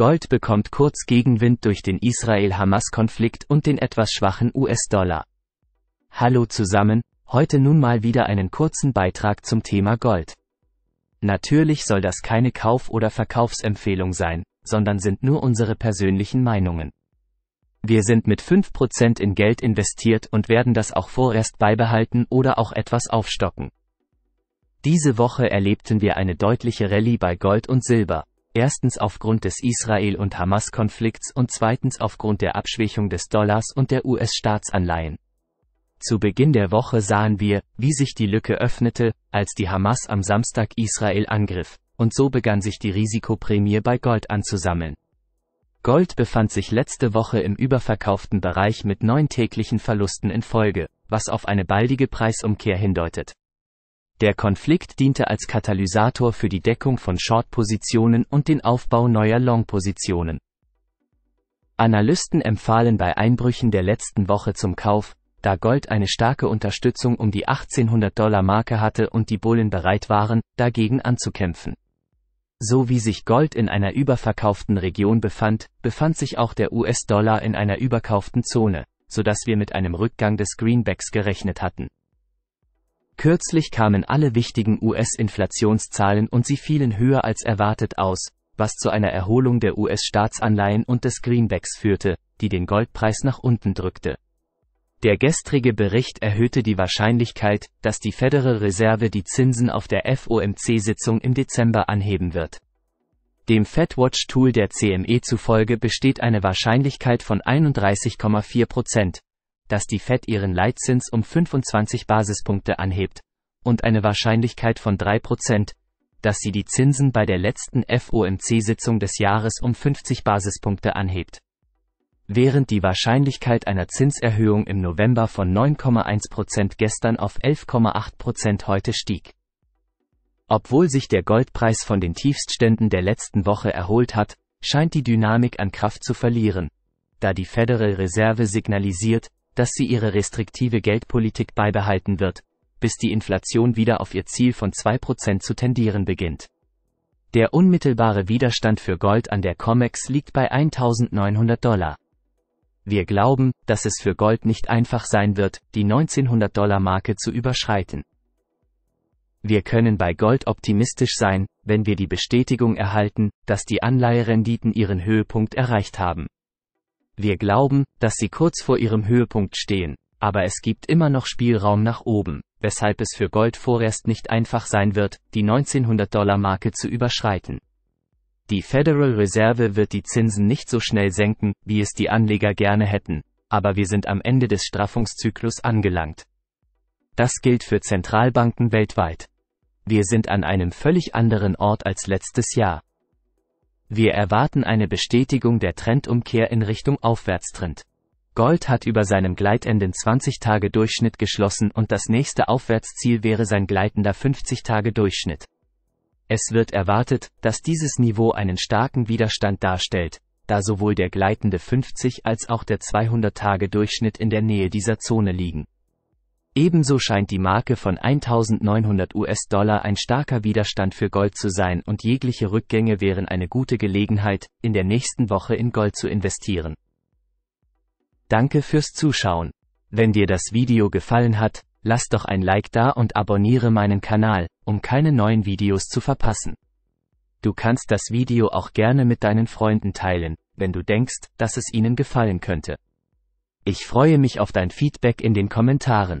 Gold bekommt kurz Gegenwind durch den Israel-Hamas-Konflikt und den etwas schwachen US-Dollar. Hallo zusammen, heute nun mal wieder einen kurzen Beitrag zum Thema Gold. Natürlich soll das keine Kauf- oder Verkaufsempfehlung sein, sondern sind nur unsere persönlichen Meinungen. Wir sind mit 5% in Geld investiert und werden das auch vorerst beibehalten oder auch etwas aufstocken. Diese Woche erlebten wir eine deutliche Rallye bei Gold und Silber. Erstens aufgrund des Israel- und Hamas-Konflikts und zweitens aufgrund der Abschwächung des Dollars und der US-Staatsanleihen. Zu Beginn der Woche sahen wir, wie sich die Lücke öffnete, als die Hamas am Samstag Israel angriff, und so begann sich die Risikoprämie bei Gold anzusammeln. Gold befand sich letzte Woche im überverkauften Bereich mit neun täglichen Verlusten in Folge, was auf eine baldige Preisumkehr hindeutet. Der Konflikt diente als Katalysator für die Deckung von Short-Positionen und den Aufbau neuer Long-Positionen. Analysten empfahlen bei Einbrüchen der letzten Woche zum Kauf, da Gold eine starke Unterstützung um die 1800 Dollar Marke hatte und die Bullen bereit waren, dagegen anzukämpfen. So wie sich Gold in einer überverkauften Region befand, befand sich auch der US-Dollar in einer überkauften Zone, so dass wir mit einem Rückgang des Greenbacks gerechnet hatten. Kürzlich kamen alle wichtigen US-Inflationszahlen und sie fielen höher als erwartet aus, was zu einer Erholung der US-Staatsanleihen und des Greenbacks führte, die den Goldpreis nach unten drückte. Der gestrige Bericht erhöhte die Wahrscheinlichkeit, dass die Federal Reserve die Zinsen auf der FOMC-Sitzung im Dezember anheben wird. Dem FedWatch-Tool der CME zufolge besteht eine Wahrscheinlichkeit von 31,4 Prozent, dass die Fed ihren Leitzins um 25 Basispunkte anhebt, und eine Wahrscheinlichkeit von 3%, dass sie die Zinsen bei der letzten FOMC-Sitzung des Jahres um 50 Basispunkte anhebt. Während die Wahrscheinlichkeit einer Zinserhöhung im November von 9,1% gestern auf 11,8% heute stieg. Obwohl sich der Goldpreis von den Tiefstständen der letzten Woche erholt hat, scheint die Dynamik an Kraft zu verlieren, da die Federal Reserve signalisiert, dass sie ihre restriktive Geldpolitik beibehalten wird, bis die Inflation wieder auf ihr Ziel von 2% zu tendieren beginnt. Der unmittelbare Widerstand für Gold an der COMEX liegt bei 1900 Dollar. Wir glauben, dass es für Gold nicht einfach sein wird, die 1900 Dollar Marke zu überschreiten. Wir können bei Gold optimistisch sein, wenn wir die Bestätigung erhalten, dass die Anleiherenditen ihren Höhepunkt erreicht haben. Wir glauben, dass sie kurz vor ihrem Höhepunkt stehen, aber es gibt immer noch Spielraum nach oben, weshalb es für Gold vorerst nicht einfach sein wird, die 1900-Dollar-Marke zu überschreiten. Die Federal Reserve wird die Zinsen nicht so schnell senken, wie es die Anleger gerne hätten, aber wir sind am Ende des Straffungszyklus angelangt. Das gilt für Zentralbanken weltweit. Wir sind an einem völlig anderen Ort als letztes Jahr. Wir erwarten eine Bestätigung der Trendumkehr in Richtung Aufwärtstrend. Gold hat über seinem gleitenden 20-Tage-Durchschnitt geschlossen und das nächste Aufwärtsziel wäre sein gleitender 50-Tage-Durchschnitt. Es wird erwartet, dass dieses Niveau einen starken Widerstand darstellt, da sowohl der gleitende 50 als auch der 200-Tage-Durchschnitt in der Nähe dieser Zone liegen. Ebenso scheint die Marke von 1900 US-Dollar ein starker Widerstand für Gold zu sein und jegliche Rückgänge wären eine gute Gelegenheit, in der nächsten Woche in Gold zu investieren. Danke fürs Zuschauen. Wenn dir das Video gefallen hat, lass doch ein Like da und abonniere meinen Kanal, um keine neuen Videos zu verpassen. Du kannst das Video auch gerne mit deinen Freunden teilen, wenn du denkst, dass es ihnen gefallen könnte. Ich freue mich auf dein Feedback in den Kommentaren.